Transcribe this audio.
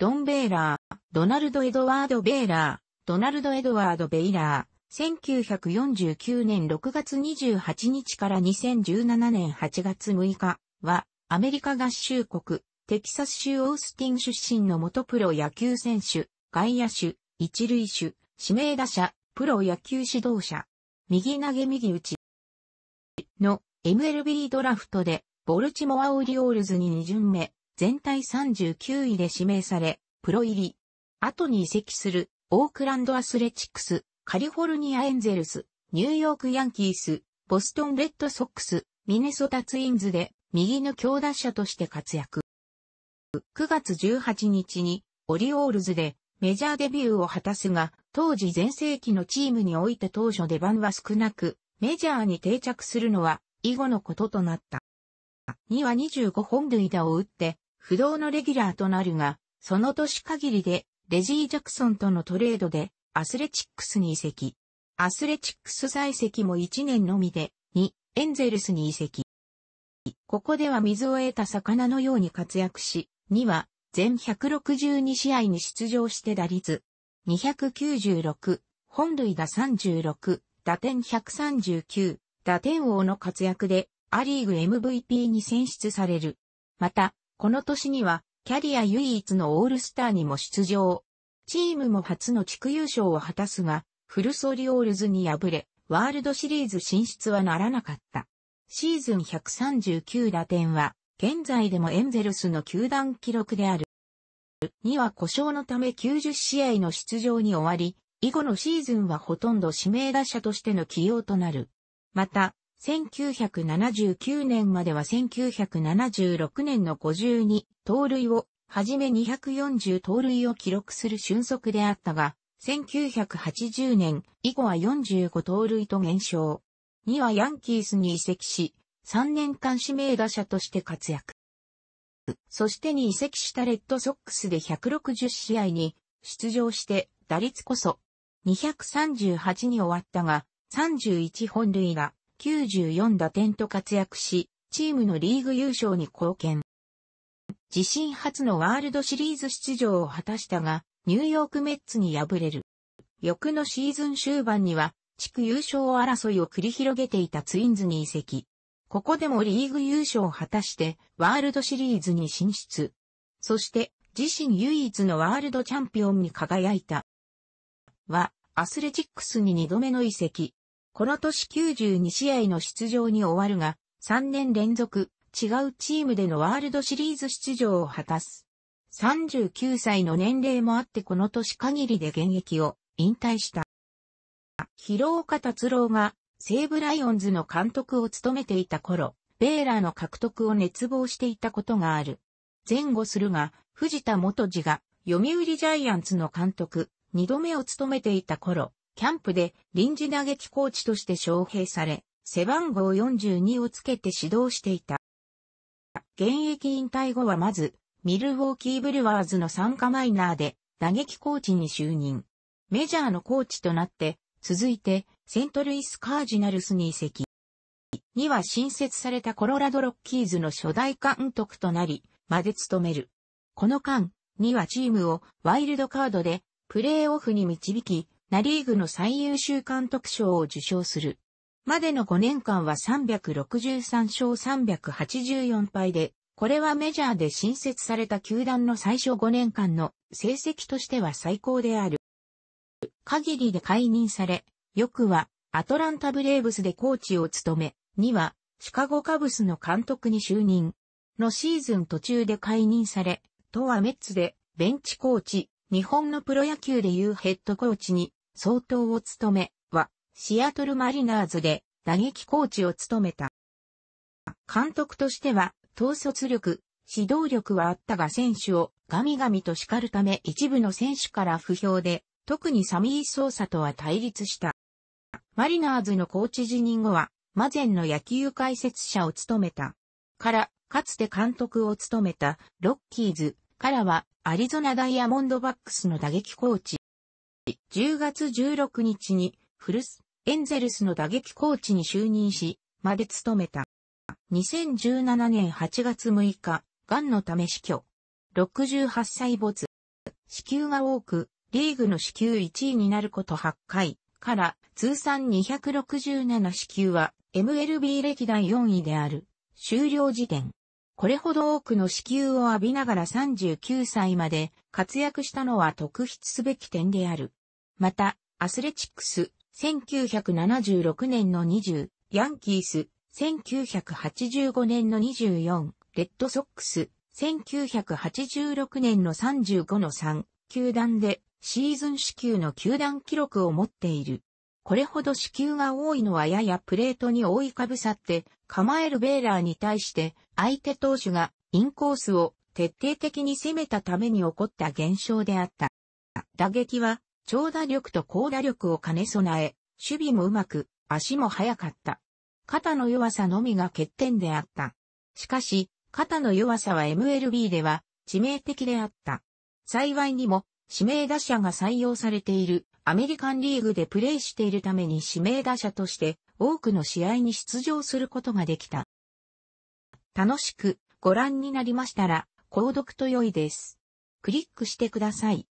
ドン・ベイラー、ドナルド・エドワード・ベイラー、ドナルド・エドワード・ベイラー、1949年6月28日から2017年8月6日は、アメリカ合衆国、テキサス州オースティン出身の元プロ野球選手、外野手、一塁手、指名打者、プロ野球指導者、右投げ右打ちの MLB ドラフトでボルチモアオリオールズに2巡目、全体39位で指名され、プロ入り。後に移籍する、オークランドアスレチックス、カリフォルニアエンゼルス、ニューヨークヤンキース、ボストンレッドソックス、ミネソタツインズで、右の強打者として活躍。9月18日に、オリオールズで、メジャーデビューを果たすが、当時全盛期のチームにおいて当初出番は少なく、メジャーに定着するのは、以後のこととなった。2は25本塁打を打って、不動のレギュラーとなるが、その年限りで、レジー・ジャクソンとのトレードで、アスレチックスに移籍。アスレチックス在籍も1年のみで、2、エンゼルスに移籍。ここでは水を得た魚のように活躍し、2は、全162試合に出場して打率、296、本塁打36、打点139、打点王の活躍で、アリーグ MVP に選出される。また、この年には、キャリア唯一のオールスターにも出場。チームも初の地区優勝を果たすが、フルソリオールズに敗れ、ワールドシリーズ進出はならなかった。シーズン139打点は、現在でもエンゼルスの球団記録である。には故障のため90試合の出場に終わり、以後のシーズンはほとんど指名打者としての起用となる。また、1979年までは1976年の52盗塁をはじめ240盗塁を記録する俊足であったが、1980年以後は45盗塁と減少。2はヤンキースに移籍し、3年間指名打者として活躍。そしてに移籍したレッドソックスで160試合に出場して打率こそ238に終わったが31本塁打94打点と活躍し、チームのリーグ優勝に貢献。自身初のワールドシリーズ出場を果たしたが、ニューヨークメッツに敗れる。翌のシーズン終盤には、地区優勝争いを繰り広げていたツインズに移籍。ここでもリーグ優勝を果たして、ワールドシリーズに進出。そして、自身唯一のワールドチャンピオンに輝いた。は、アスレチックスに2度目の移籍。この年92試合の出場に終わるが、3年連続、違うチームでのワールドシリーズ出場を果たす。39歳の年齢もあってこの年限りで現役を引退した。広岡達郎が西武ライオンズの監督を務めていた頃、ベーラーの獲得を熱望していたことがある。前後するが、藤田元次が読売ジャイアンツの監督、二度目を務めていた頃、キャンプで臨時打撃コーチとして招聘され、背番号42をつけて指導していた。現役引退後はまず、ミルウォーキーブルワーズの参加マイナーで打撃コーチに就任。メジャーのコーチとなって、続いてセントルイスカージナルスに移籍。には新設されたコロラドロッキーズの初代監督となり、まで務める。この間、にはチームをワイルドカードでプレーオフに導き、ナリーグの最優秀監督賞を受賞する。までの5年間は363勝384敗で、これはメジャーで新設された球団の最初5年間の成績としては最高である。限りで解任され、翌はアトランタブレーブスでコーチを務め、にはシカゴカブスの監督に就任。のシーズン途中で解任され、とはメッツでベンチコーチ、日本のプロ野球でいうヘッドコーチに総統を務め、は、シアトルマリナーズで打撃コーチを務めた。監督としては、統率力、指導力はあったが選手をガミガミと叱るため一部の選手から不評で、特にサミー・ソーサとは対立した。マリナーズのコーチ辞任後は、マゼンの野球解説者を務めた。から、かつて監督を務めたロッキーズからは、アリゾナダイヤモンドバックスの打撃コーチ、10月16日に、フルス、エンゼルスの打撃コーチに就任し、まで務めた。2017年8月6日、癌のため死去。68歳没。死球が多く、リーグの死給1位になること8回から、通算267死給は、MLB 歴代4位である。終了時点。これほど多くの死給を浴びながら39歳まで活躍したのは特筆すべき点である。また、アスレチックス、1976年の20、ヤンキース、1985年の24、レッドソックス、1986年の35の3、球団でシーズン支給の球団記録を持っている。これほど支給が多いのはややプレートに覆いかぶさって構えるベーラーに対して相手投手がインコースを徹底的に攻めたために起こった現象であった。打撃は長打力と高打力を兼ね備え、守備もうまく、足も速かった。肩の弱さのみが欠点であった。しかし、肩の弱さは MLB では致命的であった。幸いにも、指名打者が採用されているアメリカンリーグでプレイしているために指名打者として多くの試合に出場することができた。楽しくご覧になりましたら、購読と良いです。クリックしてください。